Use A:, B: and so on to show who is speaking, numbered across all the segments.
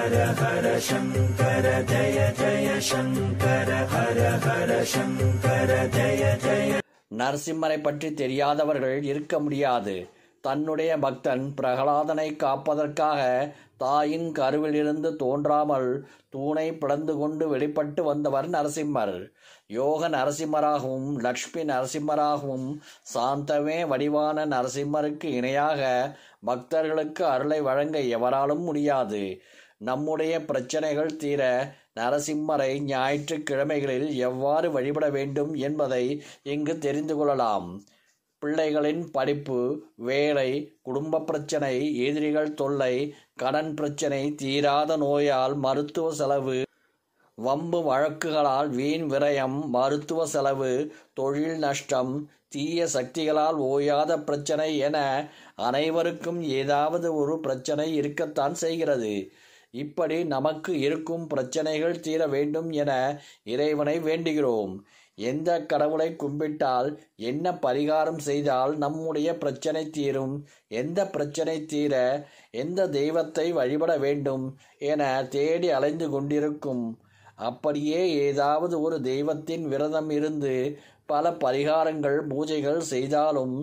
A: ஹர ஹர சங்கர ஜய ஜய சங்கர ஹர ஹர சங்கர ஜய ஜய நரசிம்மரை பற்றி தெரியாதவர்கள் இருக்க முடியாது தன்னுடைய பக்தன் பிரகலாதனை காப்பதற்காக தாயின் கருவிலிருந்து தோன்றாமல் தூணை பிளந்து கொண்டு வெளிப்பட்டு வந்தவர் நரசிம்மர் யோக நரசிம்மராகவும் லக்ஷ்மி நரசிம்மராகவும் சாந்தமே வடிவான நரசிம்மருக்கு இணையாக பக்தர்களுக்கு அருளை வழங்க எவராலும் முடியாது நம்முடைய பிரச்சனைகள் தீர நரசிம்மரை ஞாயிற்றுக்கிழமைகளில் எவ்வாறு வழிபட வேண்டும் என்பதை இங்கு தெரிந்து கொள்ளலாம் பிள்ளைகளின் படிப்பு வேலை குடும்ப பிரச்சனை எதிரிகள் தொல்லை கடன் பிரச்சனை தீராத நோயால் மருத்துவ செலவு வம்பு வழக்குகளால் வீண் விரயம் மருத்துவ செலவு தொழில் நஷ்டம் தீய சக்திகளால் ஓயாத பிரச்சனை என அனைவருக்கும் ஏதாவது ஒரு பிரச்சனை இருக்கத்தான் செய்கிறது இப்படி நமக்கு இருக்கும் பிரச்சனைகள் தீர வேண்டும் என இறைவனை வேண்டுகிறோம் எந்த கடவுளை கும்பிட்டால் என்ன பரிகாரம் செய்தால் நம்முடைய பிரச்சனை தீரும் எந்த பிரச்சனை தீர எந்த தெய்வத்தை வழிபட வேண்டும் என தேடி அலைந்து கொண்டிருக்கும் அப்படியே ஏதாவது ஒரு தெய்வத்தின் விரதம் இருந்து பல பரிகாரங்கள் பூஜைகள் செய்தாலும்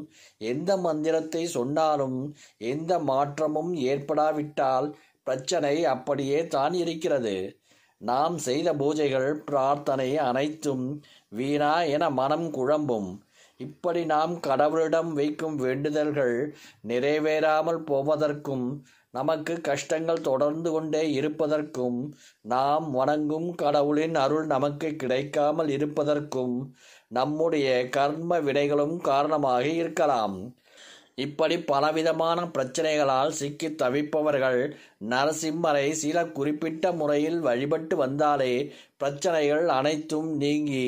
A: எந்த மந்திரத்தை சொன்னாலும் எந்த மாற்றமும் ஏற்படாவிட்டால் பிரச்சனை அப்படியே தான் இருக்கிறது நாம் செய்த பூஜைகள் பிரார்த்தனை அனைத்தும் வீணா என மனம் குழம்பும் இப்படி நாம் கடவுளிடம் வைக்கும் வேண்டுதல்கள் நிறைவேறாமல் போவதற்கும் நமக்கு கஷ்டங்கள் தொடர்ந்து கொண்டே இருப்பதற்கும் நாம் வணங்கும் கடவுளின் அருள் நமக்கு கிடைக்காமல் இருப்பதற்கும் நம்முடைய கர்ம வினைகளும் காரணமாக இருக்கலாம் இப்படி பலவிதமான பிரச்சனைகளால் சிக்கி தவிப்பவர்கள் நரசிம்மரை சில குறிப்பிட்ட முறையில் வழிபட்டு வந்தாலே பிரச்சனைகள் அனைத்தும் நீங்கி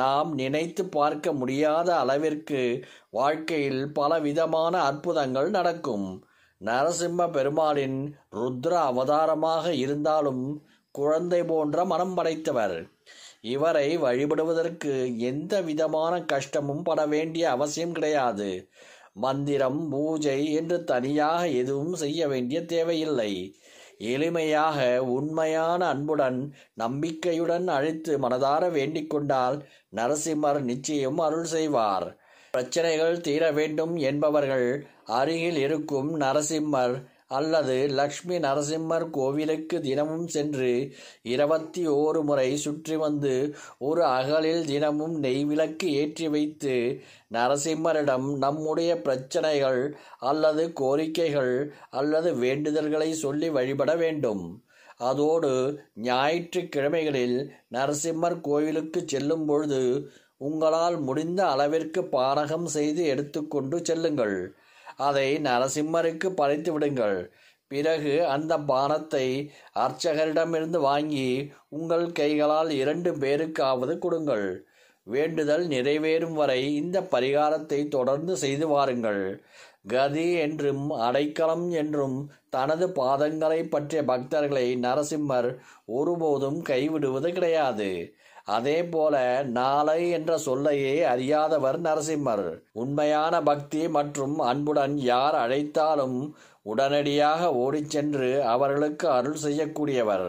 A: நாம் நினைத்து பார்க்க முடியாத அளவிற்கு வாழ்க்கையில் பலவிதமான அற்புதங்கள் நடக்கும் நரசிம்ம பெருமாளின் ருத்ர அவதாரமாக இருந்தாலும் குழந்தை போன்ற மனம் படைத்தவர் இவரை வழிபடுவதற்கு எந்த விதமான கஷ்டமும் பட வேண்டிய அவசியம் கிடையாது மந்திரம் பூஜை என்று தனியாக எதுவும் செய்ய வேண்டிய தேவையில்லை எளிமையாக உண்மையான அன்புடன் நம்பிக்கையுடன் அழைத்து மனதார வேண்டிக் கொண்டால் நரசிம்மர் நிச்சயம் அருள் செய்வார் பிரச்சனைகள் தீர வேண்டும் என்பவர்கள் அருகில் இருக்கும் நரசிம்மர் அல்லது லக்ஷ்மி நரசிம்மர் கோவிலுக்கு தினமும் சென்று இருபத்தி ஓரு முறை சுற்றி வந்து ஒரு அகலில் தினமும் நெய்விளக்கு ஏற்றி வைத்து நரசிம்மரிடம் நம்முடைய பிரச்சனைகள் அல்லது கோரிக்கைகள் அல்லது வேண்டுதல்களை சொல்லி வழிபட வேண்டும் அதோடு ஞாயிற்றுக்கிழமைகளில் நரசிம்மர் கோவிலுக்கு செல்லும் பொழுது உங்களால் முடிந்த அளவிற்கு பானகம் செய்து எடுத்துக்கொண்டு செல்லுங்கள் அதை நரசிம்மருக்கு பறித்து விடுங்கள் பிறகு அந்த பானத்தை அர்ச்சகரிடமிருந்து வாங்கி உங்கள் கைகளால் இரண்டு பேருக்காவது கொடுங்கள் வேண்டுதல் நிறைவேறும் வரை இந்த பரிகாரத்தை தொடர்ந்து செய்து வாருங்கள் கதி என்றும் அடைக்கலம் என்றும் தனது பாதங்களை பற்றிய பக்தர்களை நரசிம்மர் ஒருபோதும் கைவிடுவது கிடையாது அதே போல நாளை என்ற சொல்லையே அறியாதவர் நரசிம்மர் உண்மையான பக்தி மற்றும் அன்புடன் யார் அழைத்தாலும் உடனடியாக ஓடிச் சென்று அவர்களுக்கு அருள் செய்யக்கூடியவர்